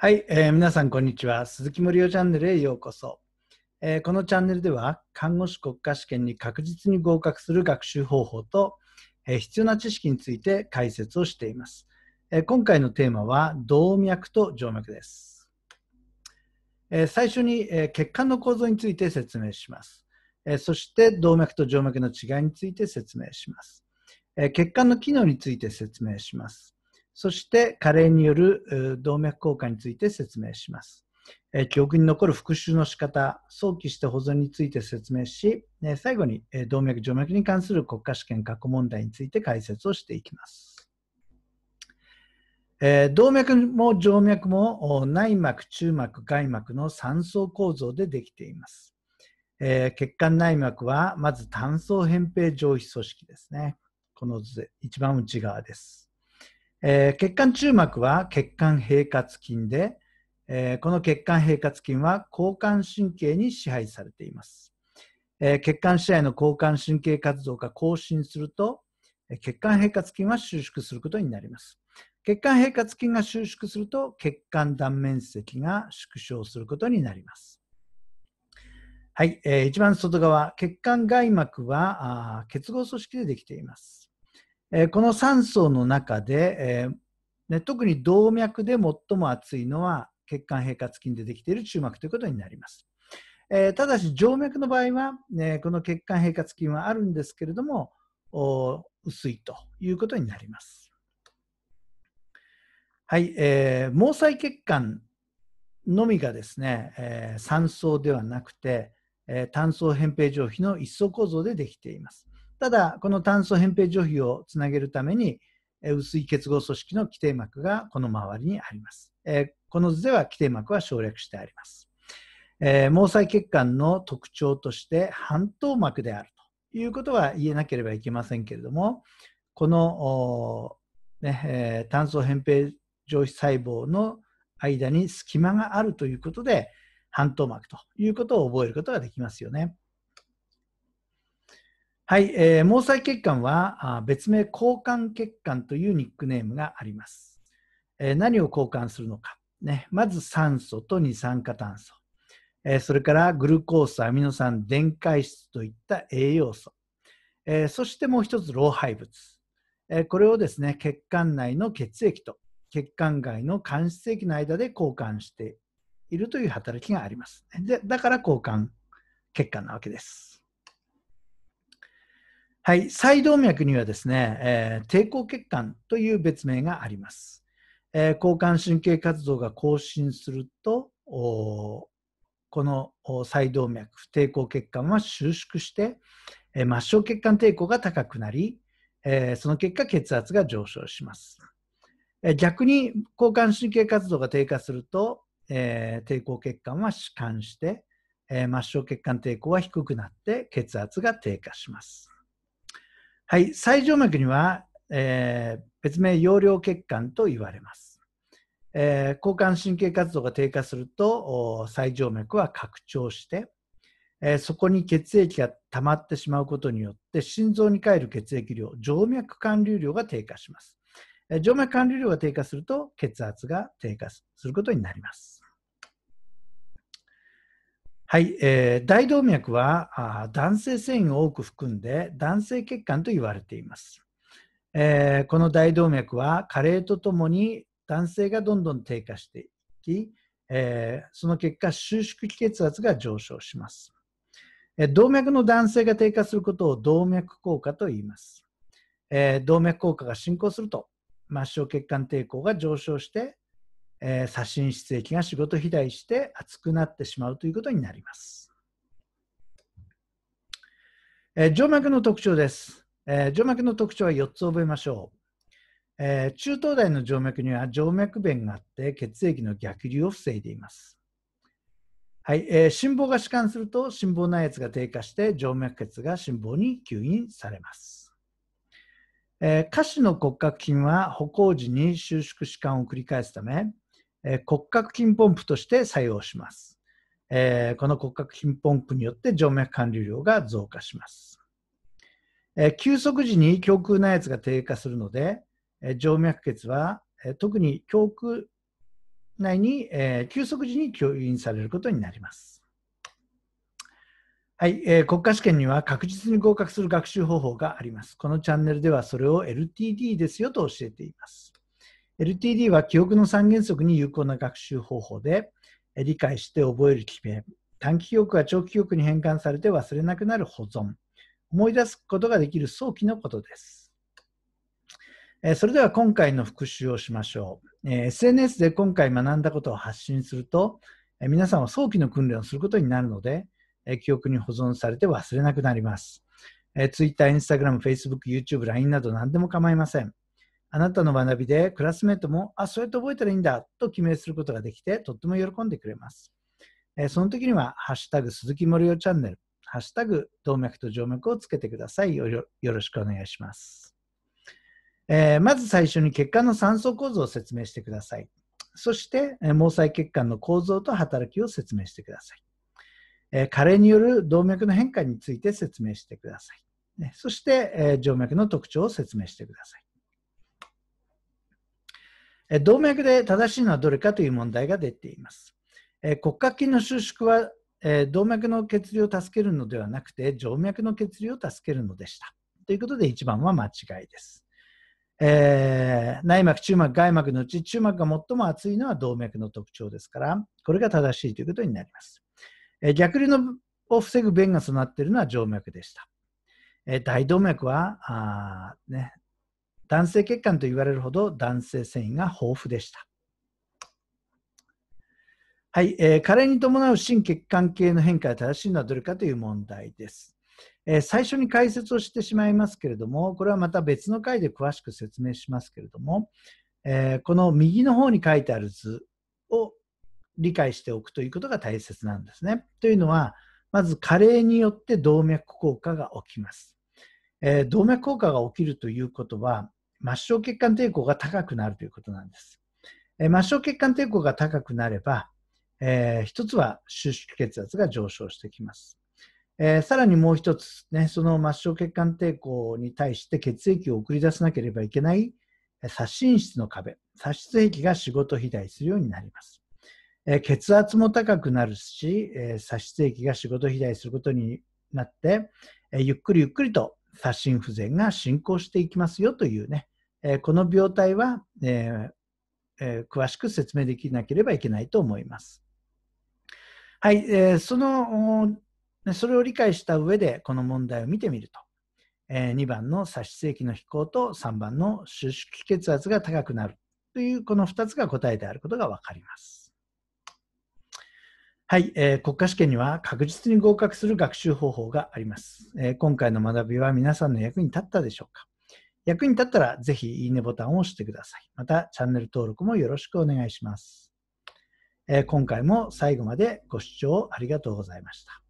はい、えー、皆さんこんにちは。鈴木森夫チャンネルへようこそ、えー、このチャンネルでは、看護師国家試験に確実に合格する学習方法と、えー、必要な知識について解説をしています。えー、今回のテーマは、動脈と静脈です。え最初に、え血管の構造について説明します。えそして、動脈と静脈の違いについて説明します。え血管の機能について説明します。そして加齢による動脈硬化について説明します。記憶に残る復習の仕方、早期して保存について説明し、最後に動脈、静脈に関する国家試験過去問題について解説をしていきます。動脈も静脈も内膜、中膜、外膜の3層構造でできています。血管内膜はまず単層扁平上皮組織ですね。この図で一番内側です。えー、血管中膜は血管平滑筋で、えー、この血管平滑筋は交感神経に支配されています。えー、血管支配の交感神経活動が更新すると、血管平滑筋は収縮することになります。血管平滑筋が収縮すると、血管断面積が縮小することになります。はい、えー、一番外側、血管外膜はあ結合組織でできています。えー、この3層の中で、えーね、特に動脈で最も厚いのは血管平滑筋でできている中膜ということになります。えー、ただし静脈の場合は、ね、この血管平滑筋はあるんですけれども薄いということになります。はい、えー、毛細血管のみがですね、えー、3層ではなくて、えー、単層扁平上皮の一層構造でできています。ただ、この炭素扁平上皮をつなげるために、薄い結合組織の基底膜がこの周りにあります。この図では基底膜は省略してあります。毛細血管の特徴として半透膜であるということは言えなければいけませんけれども、この、ね、炭素扁平上皮細胞の間に隙間があるということで、半透膜ということを覚えることができますよね。はい、えー、毛細血管は別名交換血管というニックネームがあります。えー、何を交換するのか、ね、まず酸素と二酸化炭素、えー、それからグルコース、アミノ酸、電解質といった栄養素、えー、そしてもう一つ老廃物、えー、これをですね血管内の血液と血管外の間質液の間で交換しているという働きがあります。でだから交換血管なわけです。はい、細動脈にはですね、えー、抵抗血管という別名があります。えー、交感神経活動が更新すると、この細動脈、抵抗血管は収縮して、えー、末梢血管抵抗が高くなり、えー、その結果血圧が上昇します。えー、逆に交感神経活動が低下すると、えー、抵抗血管は弛緩して、え末梢血管抵抗は低くなって血圧が低下します。はい、最静脈には、えー、別名容量血管と言われます。えー、交感神経活動が低下すると最静脈は拡張して、えー、そこに血液が溜まってしまうことによって心臓に帰る血液量静脈管流量が低下します、え静脈管流量が低下すると血圧が低下することになりますはい、えー、大動脈はあ男性繊維を多く含んで男性血管と言われています、えー、この大動脈は加齢とともに男性がどんどん低下していき、えー、その結果収縮血圧が上昇します、えー、動脈の男性が低下することを動脈硬化と言います、えー、動脈硬化が進行すると末梢血管抵抗が上昇してえー、左心室液が仕事肥大して熱くなってしまうということになります。えー、静脈の特徴です、えー、静脈の特徴は4つ覚えましょう。えー、中等大の静脈には静脈弁があって血液の逆流を防いでいます。はい、えー、心房が弛緩すると心房内圧が低下して静脈血が心房に吸引されます。えー、下肢の骨格筋は歩行時に収縮弛緩を繰り返すためえ骨格筋ポンプとして作用します。えこの骨格筋ポンプによって静脈管流量が増加します。え休息時に胸腔内圧が低下するので、え静脈血は、え特に胸腔内に、え休息時に吸引されることになります。はい、えー、国家試験には確実に合格する学習方法があります。このチャンネルではそれを LTD ですよと教えています。LTD は記憶の三原則に有効な学習方法で、理解して覚える記名、短期記憶が長期記憶に変換されて忘れなくなる保存、思い出すことができる早期のことです。それでは今回の復習をしましょう。SNS で今回学んだことを発信すると、皆さんは早期の訓練をすることになるので、記憶に保存されて忘れなくなります。Twitter、Instagram、Facebook、YouTube、LINE など何でも構いません。あなたの学びでクラスメートも、あ、そうやって覚えたらいいんだと記名することができて、とっても喜んでくれます。えその時には、ハッシュタグ鈴木森生チャンネル、ハッシュタグ動脈と静脈をつけてください。よろしくお願いします。えー、まず最初に血管の酸素構造を説明してください。そして、え毛細血管の構造と働きを説明してください。え加齢による動脈の変化について説明してください。ね、そして、え静脈の特徴を説明してください。動脈で正しいのはどれかという問題が出ています。骨格筋の収縮は動脈の血流を助けるのではなくて静脈の血流を助けるのでした。ということで1番は間違いです。えー、内膜、中膜、外膜のうち中膜が最も厚いのは動脈の特徴ですから、これが正しいということになります。えー、逆流のを防ぐ弁が備わっているのは静脈でした。えー、大動脈はあ、ね、男性血管と言われるほど男性繊維が豊富でした。はい、えー、加齢に伴う心血管系の変化が正しいのはどれかという問題です。えー、最初に解説をしてしまいますけれども、これはまた別の回で詳しく説明しますけれども、えー、この右の方に書いてある図を理解しておくということが大切なんですね。というのは、まず加齢によって動脈硬化が起きます。えー、動脈硬化が起きるということは、末梢血管抵抗が高くなるということなんです。えー、末梢血管抵抗が高くなれば、えー、一つは収縮血圧が上昇してきます。えー、さらにもう一つ、ね、その末梢血管抵抗に対して血液を送り出さなければいけない左心室の壁、左出壁が仕事肥大するようになります。え血圧も高くなるし、えー、出液が仕事肥大することになって、えゆっくりゆっくりと左心不全が進行していきますよというね、えー、この病態は、えーえー、詳しく説明できなければいけないと思います。はい、えー、その、それを理解した上でこの問題を見てみると、えー、2番の左心性器の飛行と3番の収縮血圧が高くなるというこの2つが答えであることが分かります。はい、えー、国家試験には確実に合格する学習方法があります、えー、今回の学びは皆さんの役に立ったでしょうか役に立ったらぜひいいねボタンを押してください。またチャンネル登録もよろしくお願いします。えー、今回も最後までご視聴ありがとうございました。